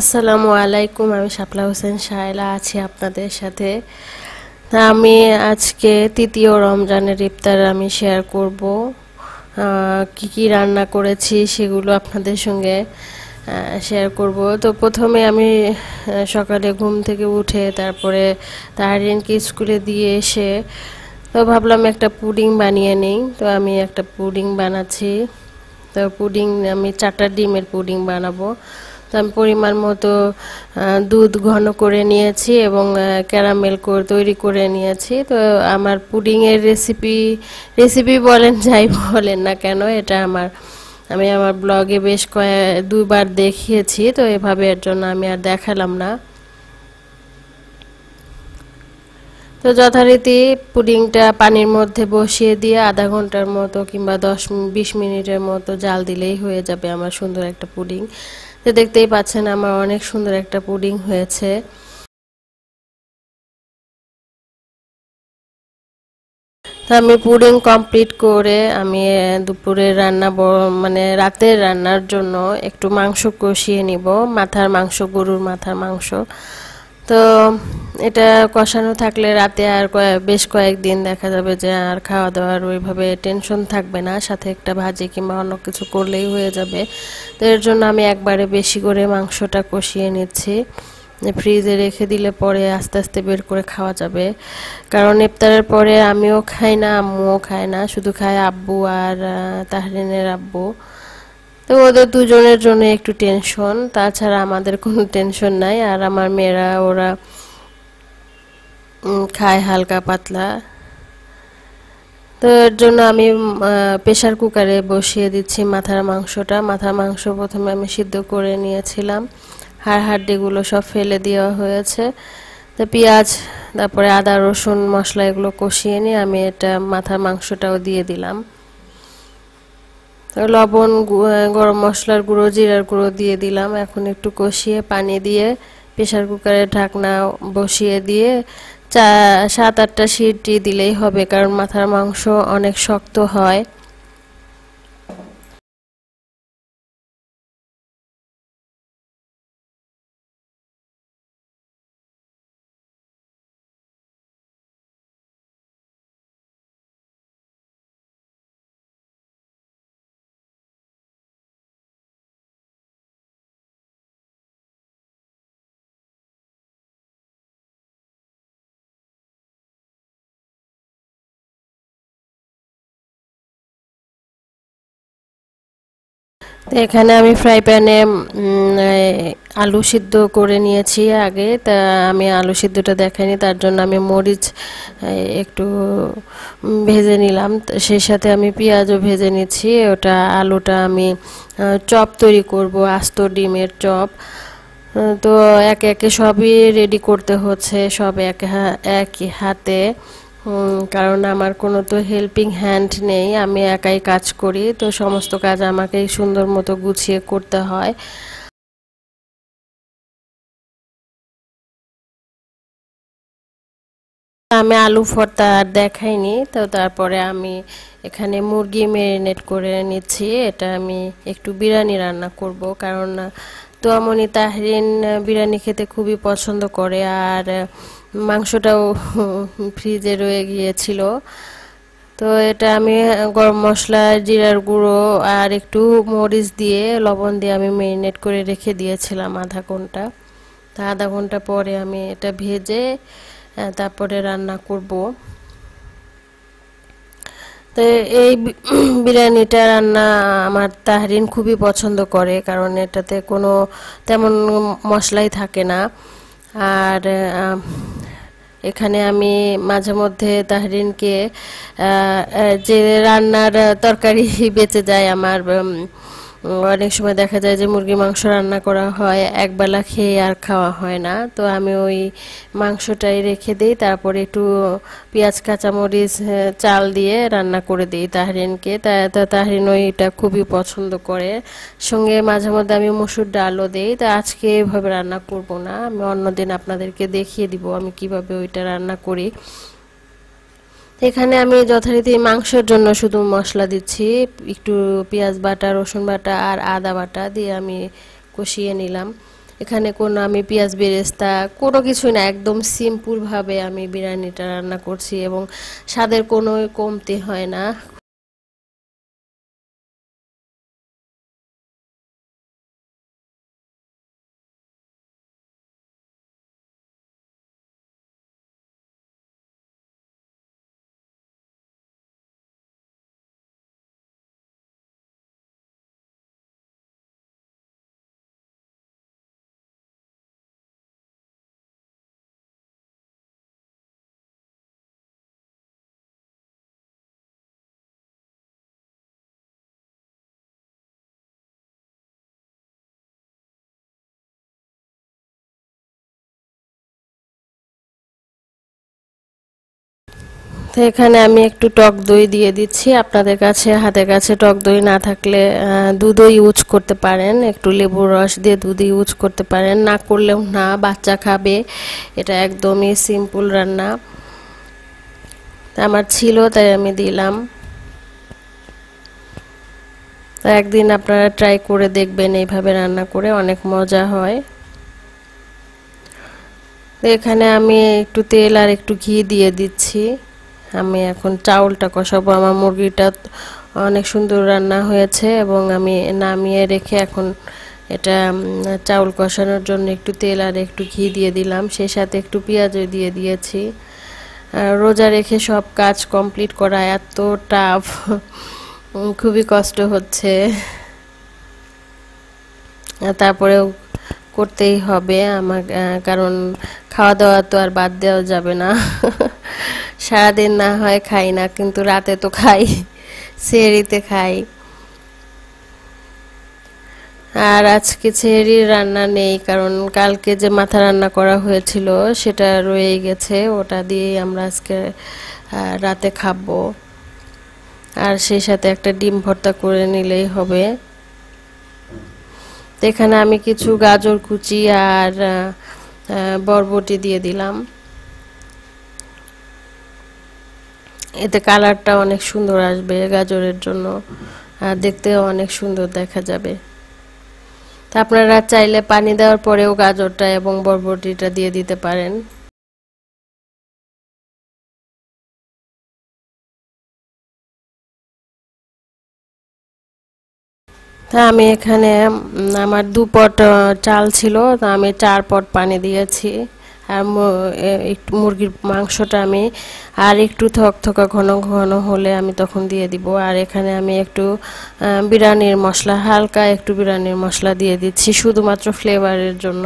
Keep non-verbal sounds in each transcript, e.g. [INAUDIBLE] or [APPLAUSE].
আসসালামু আলাইকুম আমি শাপলা হোসেন সায়লা আছি আপনাদের সাথে তা আমি আজকে তৃতীয় রমজানের ইফতার আমি শেয়ার করব কি কি রান্না করেছি সেগুলো আপনাদের সঙ্গে শেয়ার করব তো প্রথমে আমি সকালে ঘুম থেকে উঠে তারপরে তাহারিনকে স্কুলে দিয়ে এসে তো ভাবলাম একটা পুডিং বানিয়ে নিই তো আমি একটা পুডিং বানাচ্ছি তো পুডিং আমি চারটা ডিমের পুডিং বানাবো আমি পরিমাণ মতো দুধ ঘন করে নিয়েছি এবং ক্যারামেল তৈরি করে নিয়েছি তো আমার পুডিংয়ের রেসিপি রেসিপি বলেন যাই বলেন না কেন এটা আমার আমি আমার ব্লগে বেশ কয়েক দুবার দেখিয়েছি তো এভাবে এর জন্য আমি আর দেখালাম না তো যথারীতি পুডিংটা পানির মধ্যে বসিয়ে দিয়ে আধা ঘন্টার মতো কিংবা দশ বিশ মিনিটের মতো জাল দিলেই হয়ে যাবে আমার সুন্দর একটা পুডিং তো দেখতেই পাচ্ছেন আমার অনেক সুন্দর একটা পুডিং হয়েছে তো আমি পুডিং কমপ্লিট করে আমি দুপুরের রান্না মানে রাতের রান্নার জন্য একটু মাংস কষিয়ে নিব মাথার মাংস গরুর মাথার মাংস তো এটা কষানো থাকলে রাতে আর বেশ কয়েকদিন দেখা যাবে যে আর খাওয়া দাওয়ার ওইভাবে টেনশন থাকবে না সাথে একটা ভাজি কিংবা অন্য কিছু করলেই হয়ে যাবে তো এর জন্য আমি একবারে বেশি করে মাংসটা কষিয়ে নিচ্ছি ফ্রিজে রেখে দিলে পরে আস্তে আস্তে বের করে খাওয়া যাবে কারণ ইফতারের পরে আমিও খাই না আম্মুও খায় না শুধু খায় আব্বু আর তাহরিনের আব্বু তো ওদের দুজনের জন্য একটু টেনশন তাছাড়া আমাদের কোনো টেনশন নাই আর আমার মেয়েরা ওরা খায় হালকা পাতলা তো এর জন্য আমি প্রেশার কুকারে বসিয়ে দিচ্ছি মাথার মাংসটা মাথার মাংস প্রথমে আমি সিদ্ধ করে নিয়েছিলাম হাড়হাড্ডিগুলো হাড্ডিগুলো সব ফেলে দেওয়া হয়েছে তো পেঁয়াজ তারপরে আদা রসুন মশলা এগুলো কষিয়ে নিয়ে আমি এটা মাথার মাংসটাও দিয়ে দিলাম লবণ গরম মশলার গুঁড়ো জিরার গুঁড়ো দিয়ে দিলাম এখন একটু কষিয়ে পানি দিয়ে প্রেশার কুকারে ঢাকনা বসিয়ে দিয়ে চা সাত আটটা সিটি দিলেই হবে কারণ মাথার মাংস অনেক শক্ত হয় তো এখানে আমি ফ্রাই প্যানে আলু সিদ্ধ করে নিয়েছি আগে তা আমি আলু সিদ্ধটা দেখাইনি তার জন্য আমি মরিচ একটু ভেজে নিলাম সেই সাথে আমি পেঁয়াজও ভেজে নিচ্ছি ওটা আলুটা আমি চপ তৈরি করব আস্ত ডিমের চপ তো একে একে সবই রেডি করতে হচ্ছে সব এক এক হাতে কারণ আমার কোনো তো হেল্পিং হ্যান্ড নেই আমি একাই কাজ করি তো সমস্ত কাজ আমাকেই সুন্দর মতো গুছিয়ে করতে হয় আমি আলু ফর্তা আর দেখাইনি তো তারপরে আমি এখানে মুরগি মেরিনেট করে নিচ্ছি এটা আমি একটু বিরিয়ানি রান্না করব কারণ তোয়ামনি তাহরিন বিরিয়ানি খেতে খুবই পছন্দ করে আর মাংসটাও [LAUGHS] ফ্রিজে রয়ে গিয়েছিল তো এটা আমি গরম মশলা জিরার গুঁড়ো আর একটু মরিচ দিয়ে লবণ দিয়ে আমি মেরিনেট করে রেখে দিয়েছিলাম আধা ঘন্টা তা আধা ঘন্টা পরে আমি এটা ভেজে তারপরে রান্না করব তো এই [CLEARS THROAT] বিরিয়ানিটা রান্না আমার তাহরিন খুবই পছন্দ করে কারণ এটাতে কোনো তেমন মশলাই থাকে না আর এখানে আমি মাঝে মধ্যে তাহরিনকে যে রান্নার তরকারি [LAUGHS] বেঁচে যায় আমার অনেক সময় দেখা যায় যে মুরগি মাংস রান্না করা হয় একবেলা খেয়ে আর খাওয়া হয় না তো আমি ওই মাংসটাই রেখে দিই তারপরে একটু পেঁয়াজ কাঁচামরিচ চাল দিয়ে রান্না করে দিই তাহরিনকে তা তাহরিন ওইটা খুবই পছন্দ করে সঙ্গে মাঝে মধ্যে আমি মসুর ডালও দিই তা আজকে এভাবে রান্না করব না আমি অন্যদিন আপনাদেরকে দেখিয়ে দিব আমি কিভাবে ওইটা রান্না করি এখানে আমি যথারীতি মাংসের জন্য শুধু মশলা দিচ্ছি একটু পেঁয়াজ বাটা রসুন বাটা আর আদা বাটা দিয়ে আমি কষিয়ে নিলাম এখানে কোনো আমি পেঁয়াজ বেরেস্তা কোনো কিছুই না একদম সিম্পুলভাবে আমি বিরিয়ানিটা রান্না করছি এবং স্বাদের কোনো কমতি হয় না তো এখানে আমি একটু টক দই দিয়ে দিচ্ছি আপনাদের কাছে হাতে কাছে টক দই না থাকলে দুধও ইউজ করতে পারেন একটু লেবুর রস দিয়ে দুধ ইউজ করতে পারেন না করলেও না বাচ্চা খাবে এটা একদমই সিম্পল রান্না আমার ছিল তাই আমি দিলাম তো একদিন আপনারা ট্রাই করে দেখবেন এইভাবে রান্না করে অনেক মজা হয় তো এখানে আমি একটু তেল আর একটু ঘি দিয়ে দিচ্ছি আমি এখন চাউলটা কষাবো আমার মুরগিটা অনেক সুন্দর রান্না হয়েছে এবং আমি নামিয়ে রেখে এখন এটা চাউল কষানোর জন্য একটু তেল আর একটু ঘি দিয়ে দিলাম সেই সাথে একটু পেঁয়াজও দিয়ে দিয়েছি রোজা রেখে সব কাজ কমপ্লিট করা এত টাফ খুবই কষ্ট হচ্ছে তারপরেও করতেই হবে আমার কারণ খাওয়া দাওয়া তো আর বাদ দেওয়া যাবে না সারাদিন না হয় খাই না কিন্তু রাতে তো খাই সেরিতে খাই আর আজকে ছেড়ি রান্না নেই কারণ কালকে যে মাথা রান্না করা হয়েছিল সেটা রয়ে গেছে ওটা দিয়ে আমরা আজকে রাতে খাব আর সেই সাথে একটা ডিম ভর্তা করে নিলেই হবে এখানে আমি কিছু গাজর কুচি আর বরবটি দিয়ে দিলাম এতে কালারটা অনেক সুন্দর আসবে গাজরের জন্য আর দেখতেও অনেক সুন্দর দেখা যাবে তা আপনারা চাইলে পানি দেওয়ার পরেও গাজরটা এবং বরবটিটা দিয়ে দিতে পারেন তা আমি এখানে আমার দু পট চাল ছিল তা আমি চার পট পানি দিয়েছি আর হ্যাঁ, একটু মুরগির মাংসটা আমি আর একটু থক থকা ঘন ঘন হলে আমি তখন দিয়ে দিব আর এখানে আমি একটু বিরিয়ানির মশলা হালকা একটু বিরিয়ানির মশলা দিয়ে দিচ্ছি শুধুমাত্র ফ্লেভারের জন্য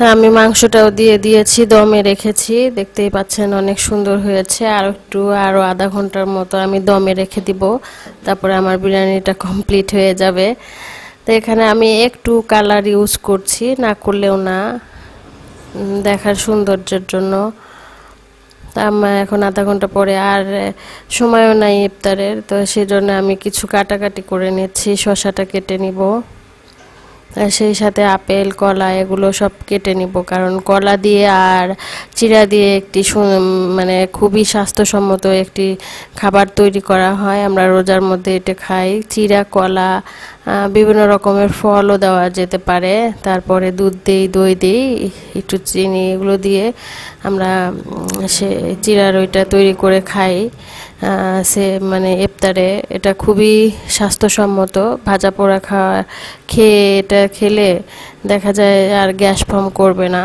তা আমি মাংসটাও দিয়ে দিয়েছি দমে রেখেছি দেখতেই পাচ্ছেন অনেক সুন্দর হয়েছে আর একটু আরও আধা ঘন্টার মতো আমি দমে রেখে দিব তারপরে আমার বিরিয়ানিটা কমপ্লিট হয়ে যাবে তো এখানে আমি একটু কালার ইউজ করছি না করলেও না দেখার সৌন্দর্যের জন্য তা আমার এখন আধা ঘন্টা পরে আর সময়ও নাই ইফতারের তো সেই জন্য আমি কিছু কাটাকাটি করে নিচ্ছি শশাটা কেটে নিব সেই সাথে আপেল কলা এগুলো সব কেটে নিব কারণ কলা দিয়ে আর চিরা দিয়ে একটি মানে খুবই স্বাস্থ্যসম্মত একটি খাবার তৈরি করা হয় আমরা রোজার মধ্যে এটা খাই চিরা কলা বিভিন্ন রকমের ফলও দেওয়া যেতে পারে তারপরে দুধ দিই দই দিই একটু চিনি এগুলো দিয়ে আমরা সে চিরার ওইটা তৈরি করে খাই সে মানে ইফতারে এটা খুবই স্বাস্থ্যসম্মত ভাজা পোড়া খাওয়া খেয়ে এটা খেলে দেখা যায় আর গ্যাস ফর্ম করবে না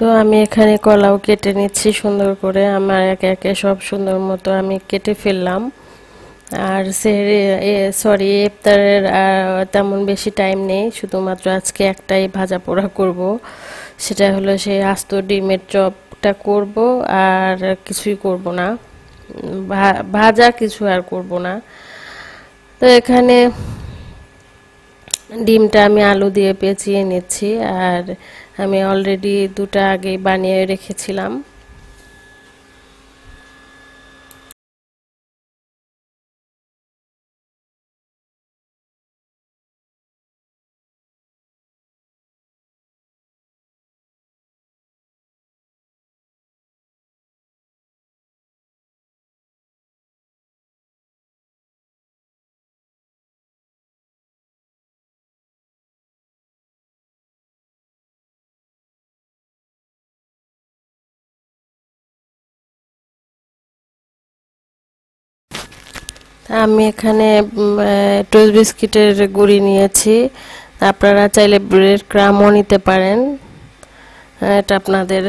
তো আমি এখানে কলাও কেটে নিচ্ছি সুন্দর করে আমার একে একে সব সুন্দর মতো আমি কেটে ফেললাম আর সরি ইফতারের তেমন বেশি টাইম নেই শুধুমাত্র আজকে একটাই ভাজা পোড়া করব সেটা হলো সেই আস্ত ডিমের চপটা করব আর কিছুই করব না ভাজা কিছু আর করব না তো এখানে ডিমটা আমি আলু দিয়ে পেঁচিয়ে নিচ্ছি আর আমি অলরেডি দুটা আগে বানিয়ে রেখেছিলাম আমি এখানে টোস্ট বিস্কিটের গুড়ি নিয়েছি আপনারা চাইলে ব্রেড ক্রামও নিতে পারেন এটা আপনাদের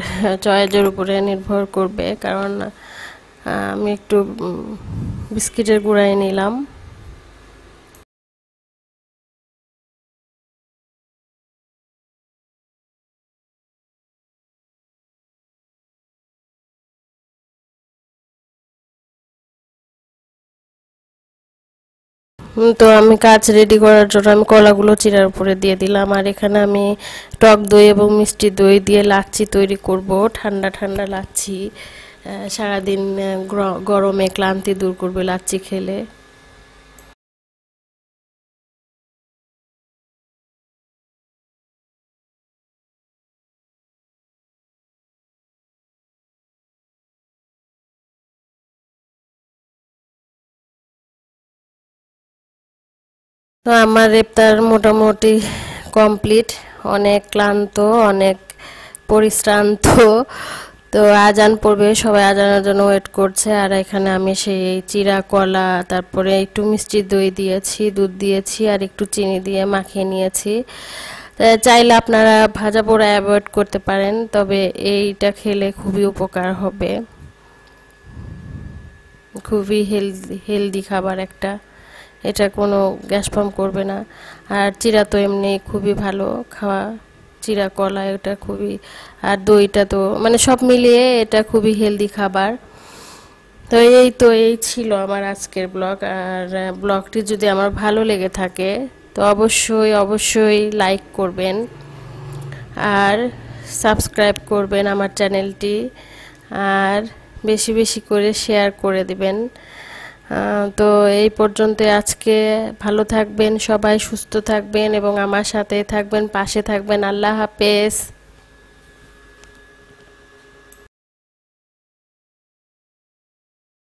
চয়েজের উপরে নির্ভর করবে কারণ আমি একটু বিস্কিটের গুঁড়াই নিলাম তো আমি কাজ রেডি করার জন্য আমি কলাগুলো চিরার উপরে দিয়ে দিলাম আর এখানে আমি টক দই এবং মিষ্টি দই দিয়ে লাচ্ছি তৈরি করব ঠান্ডা ঠান্ডা লাচ্ছি সারাদিন গরমে ক্লান্তি দূর করবে লাচ্ছি খেলে তো আমার রেপ্তার মোটামুটি কমপ্লিট অনেক ক্লান্ত অনেক পরিশ্রান্ত তো আজান পড়বে সবাই আজানের জন্য ওয়েট করছে আর এখানে আমি সেই চিরা কলা তারপরে একটু মিষ্টি দই দিয়েছি দুধ দিয়েছি আর একটু চিনি দিয়ে মাখিয়ে নিয়েছি চাইলে আপনারা ভাজা পোড়া অ্যাভয়েড করতে পারেন তবে এইটা খেলে খুবই উপকার হবে খুবই হেলদি হেলদি খাবার একটা এটা কোনো গ্যাস ফর্ম করবে না আর চিরা তো এমনি খুবই ভালো খাওয়া চিরা কলা এটা খুবই আর দইটা তো মানে সব মিলিয়ে এটা খুবই হেলদি খাবার তো এই তো এই ছিল আমার আজকের ব্লগ আর ব্লগটি যদি আমার ভালো লেগে থাকে তো অবশ্যই অবশ্যই লাইক করবেন আর সাবস্ক্রাইব করবেন আমার চ্যানেলটি আর বেশি বেশি করে শেয়ার করে দিবেন তো এই পর্যন্ত আজকে ভালো থাকবেন সবাই সুস্থ থাকবেন এবং আমার সাথে থাকবেন পাশে থাকবেন আল্লাহ হাফেজ